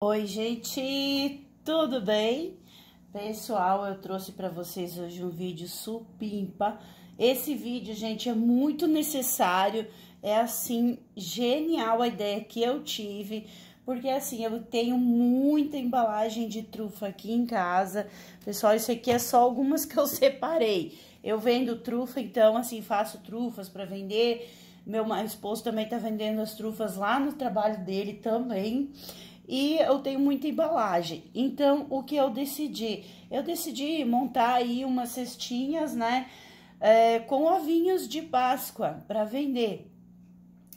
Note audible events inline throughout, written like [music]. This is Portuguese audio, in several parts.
Oi, gente, tudo bem? Pessoal, eu trouxe para vocês hoje um vídeo supimpa. Esse vídeo, gente, é muito necessário, é assim, genial a ideia que eu tive, porque assim, eu tenho muita embalagem de trufa aqui em casa. Pessoal, isso aqui é só algumas que eu [laughs] separei. Eu vendo trufa, então assim, faço trufas para vender. Meu esposo também tá vendendo as trufas lá no trabalho dele também e eu tenho muita embalagem. Então, o que eu decidi? Eu decidi montar aí umas cestinhas, né, é, com ovinhos de Páscoa para vender.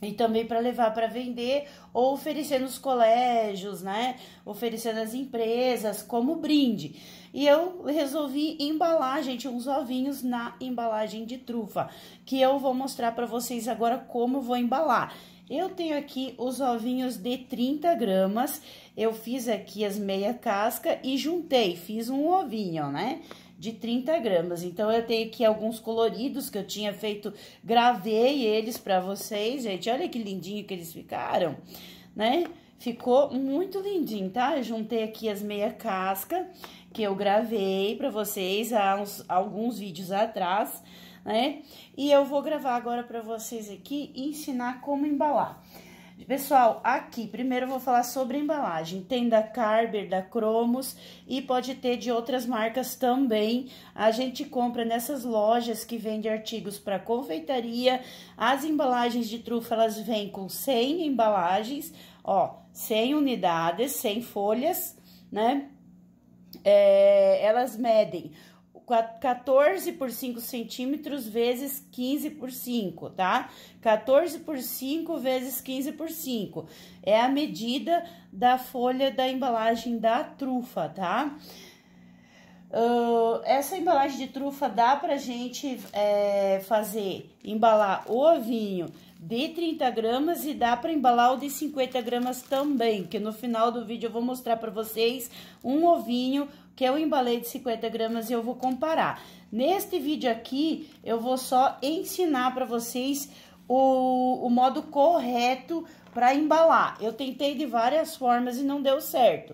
E também para levar para vender ou oferecer nos colégios, né? Oferecer nas empresas como brinde. E eu resolvi embalar, gente, uns ovinhos na embalagem de trufa, que eu vou mostrar para vocês agora como eu vou embalar. Eu tenho aqui os ovinhos de 30 gramas, eu fiz aqui as meia casca e juntei, fiz um ovinho, né? De 30 gramas. Então, eu tenho aqui alguns coloridos que eu tinha feito, gravei eles para vocês, gente. Olha que lindinho que eles ficaram, né? Ficou muito lindinho, tá? Eu juntei aqui as meia casca que eu gravei para vocês há uns, alguns vídeos atrás, né? E eu vou gravar agora para vocês aqui e ensinar como embalar. Pessoal, aqui primeiro eu vou falar sobre embalagem. Tem da Carber, da Cromos e pode ter de outras marcas também. A gente compra nessas lojas que vende artigos para confeitaria. As embalagens de trufa, elas vêm com 100 embalagens, ó, 100 unidades, 100 folhas, né? É, elas medem 14 por 5 centímetros vezes 15 por 5, tá? 14 por 5 vezes 15 por 5. É a medida da folha da embalagem da trufa, tá? Uh, essa embalagem de trufa dá pra gente é, fazer, embalar o ovinho de 30 gramas e dá para embalar o de 50 gramas também, que no final do vídeo eu vou mostrar para vocês um ovinho que eu embalei de 50 gramas e eu vou comparar. Neste vídeo aqui, eu vou só ensinar para vocês o, o modo correto para embalar. Eu tentei de várias formas e não deu certo.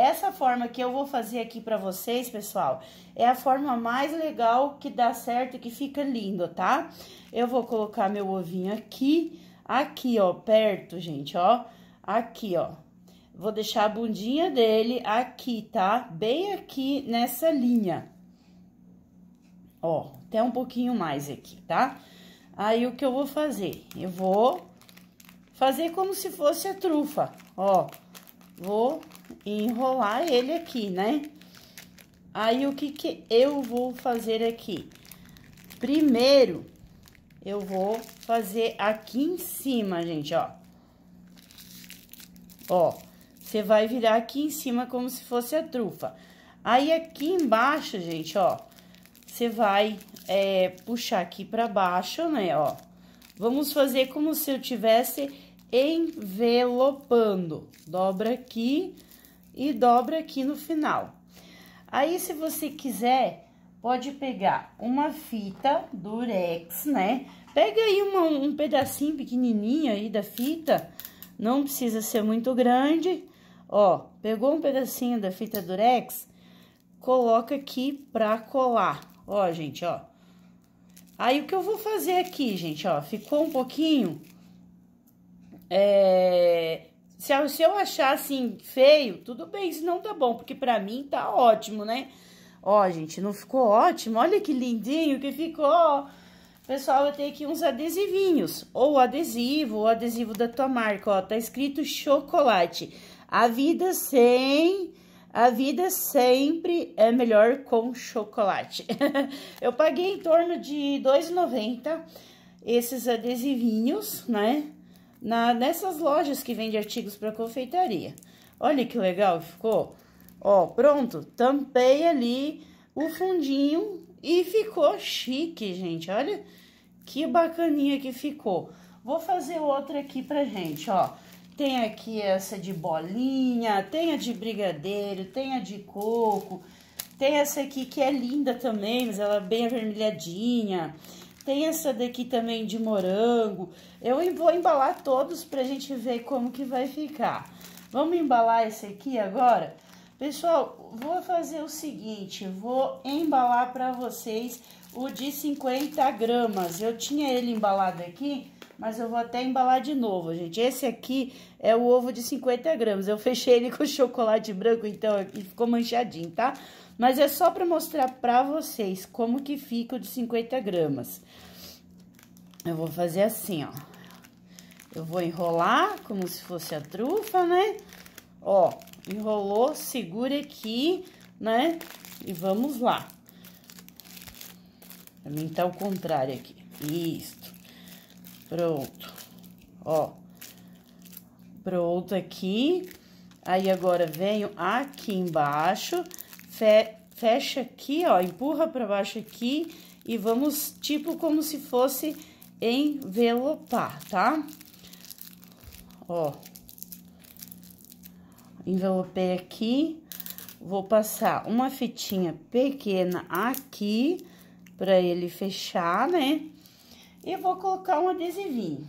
Essa forma que eu vou fazer aqui para vocês, pessoal, é a forma mais legal que dá certo e que fica lindo, tá? Eu vou colocar meu ovinho aqui, aqui, ó, perto, gente, ó, aqui, ó. Vou deixar a bundinha dele aqui, tá? Bem aqui nessa linha. Ó, até um pouquinho mais aqui, tá? Aí, o que eu vou fazer? Eu vou fazer como se fosse a trufa, ó. Ó vou enrolar ele aqui, né? Aí, o que que eu vou fazer aqui? Primeiro, eu vou fazer aqui em cima, gente, ó. Ó, você vai virar aqui em cima como se fosse a trufa. Aí, aqui embaixo, gente, ó, você vai é, puxar aqui pra baixo, né, ó. Vamos fazer como se eu tivesse envelopando. Dobra aqui e dobra aqui no final. Aí, se você quiser, pode pegar uma fita durex, né? Pega aí uma, um pedacinho pequenininho aí da fita, não precisa ser muito grande. Ó, pegou um pedacinho da fita durex, coloca aqui pra colar. Ó, gente, ó. Aí, o que eu vou fazer aqui, gente, ó, ficou um pouquinho... É, se, eu achar assim feio, tudo bem, se não tá bom, porque pra mim tá ótimo, né? Ó, gente, não ficou ótimo? Olha que lindinho que ficou! Pessoal, eu tenho aqui uns adesivinhos, ou adesivo, ou adesivo da tua marca, ó, tá escrito chocolate. A vida sem... A vida sempre é melhor com chocolate. [laughs] eu paguei em torno de R$2,90 esses adesivinhos, né? na, nessas lojas que vende artigos para confeitaria. Olha que legal ficou. Ó, pronto, tampei ali o fundinho e ficou chique, gente. Olha que bacaninha que ficou. Vou fazer outra aqui pra gente, ó. Tem aqui essa de bolinha, tem a de brigadeiro, tem a de coco. Tem essa aqui que é linda também, mas ela é bem avermelhadinha. Tem essa daqui também de morango. Eu vou embalar todos pra gente ver como que vai ficar. Vamos embalar esse aqui agora? Pessoal, vou fazer o seguinte, vou embalar para vocês o de 50 gramas. Eu tinha ele embalado aqui, mas eu vou até embalar de novo, gente. Esse aqui é o ovo de 50 gramas. Eu fechei ele [laughs] com chocolate branco, então e ficou manchadinho, tá? Mas é só pra mostrar pra vocês como que fica o de 50 gramas. Eu vou fazer assim, ó. Eu vou enrolar como se fosse a trufa, né? Ó, enrolou, segura aqui, né? E vamos lá. Pra mim tá o contrário aqui. Isso. Pronto. Ó. Pronto aqui. Aí, agora, venho aqui embaixo, fe fecha aqui, ó, empurra para baixo aqui e vamos, tipo, como se fosse envelopar, tá? Ó. Envelopei aqui. Vou passar uma fitinha pequena aqui para ele fechar, né? E vou colocar um adesivinho.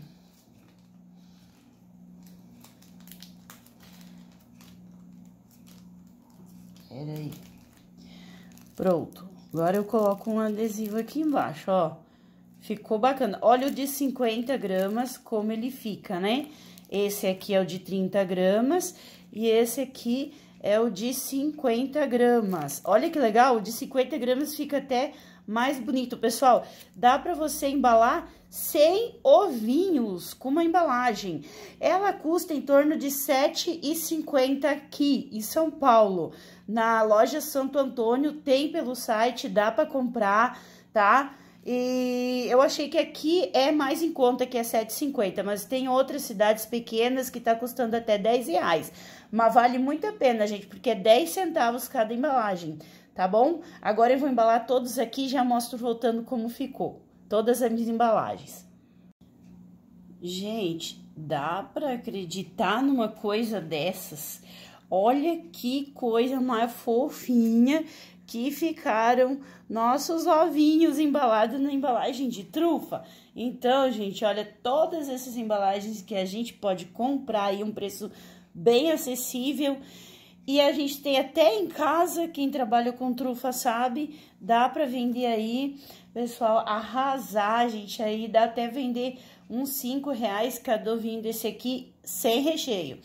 Pera aí. Pronto. Agora eu coloco um adesivo aqui embaixo, ó. Ficou bacana. Olha o de 50 gramas, como ele fica, né? Esse aqui é o de 30 gramas e esse aqui é o de 50 gramas. Olha que legal, o de 50 gramas fica até mais bonito. Pessoal, dá para você embalar 100 ovinhos com uma embalagem. Ela custa em torno de R$ 7,50 aqui em São Paulo. Na loja Santo Antônio tem pelo site, dá para comprar, tá? E eu achei que aqui é mais em conta, que é 7,50, mas tem outras cidades pequenas que tá custando até 10 reais. Mas vale muito a pena, gente, porque é 10 centavos cada embalagem tá bom? Agora eu vou embalar todos aqui e já mostro voltando como ficou, todas as minhas embalagens. Gente, dá para acreditar numa coisa dessas? Olha que coisa mais fofinha que ficaram nossos ovinhos embalados na embalagem de trufa. Então, gente, olha todas essas embalagens que a gente pode comprar e um preço bem acessível. E a gente tem até em casa, quem trabalha com trufa sabe, dá para vender aí, pessoal, arrasar, gente, aí dá até vender uns 5 reais cada ovinho desse aqui sem recheio.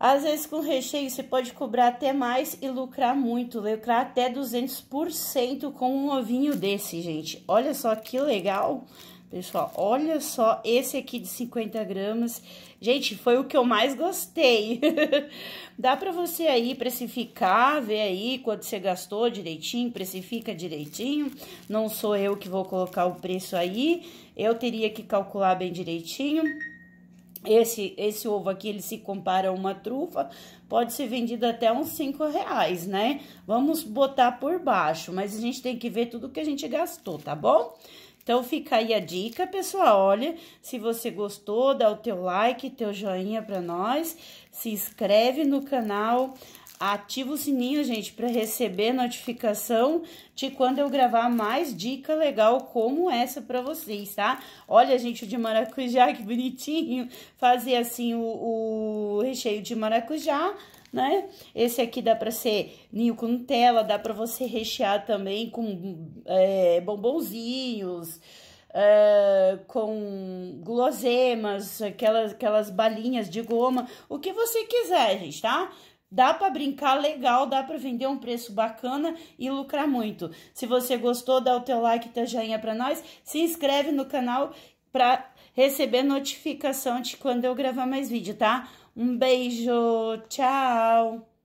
Às vezes com recheio você pode cobrar até mais e lucrar muito, lucrar até 200% com um ovinho desse, gente. Olha só que legal! Pessoal, olha só esse aqui de 50 gramas. Gente, foi o que eu mais gostei. [laughs] Dá pra você aí precificar, ver aí quanto você gastou direitinho, precifica direitinho. Não sou eu que vou colocar o preço aí, eu teria que calcular bem direitinho. Esse, esse ovo aqui, ele se compara a uma trufa, pode ser vendido até uns 5 reais, né? Vamos botar por baixo, mas a gente tem que ver tudo que a gente gastou, tá bom? Tá bom? Então fica aí a dica, pessoal. Olha, se você gostou, dá o teu like, teu joinha para nós, se inscreve no canal, ativa o sininho, gente, para receber notificação de quando eu gravar mais dica legal como essa para vocês, tá? Olha, gente, o de maracujá, que bonitinho. Fazer assim o, o recheio de maracujá né? Esse aqui dá para ser ninho com Nutella, dá para você rechear também com é, bombonzinhos, é, com guloseimas, aquelas, aquelas balinhas de goma, o que você quiser, gente, tá? Dá para brincar legal, dá para vender um preço bacana e lucrar muito. Se você gostou, dá o teu like, teu joinha para nós, se inscreve no canal para receber notificação de quando eu gravar mais vídeo, tá? Um beijo, tchau!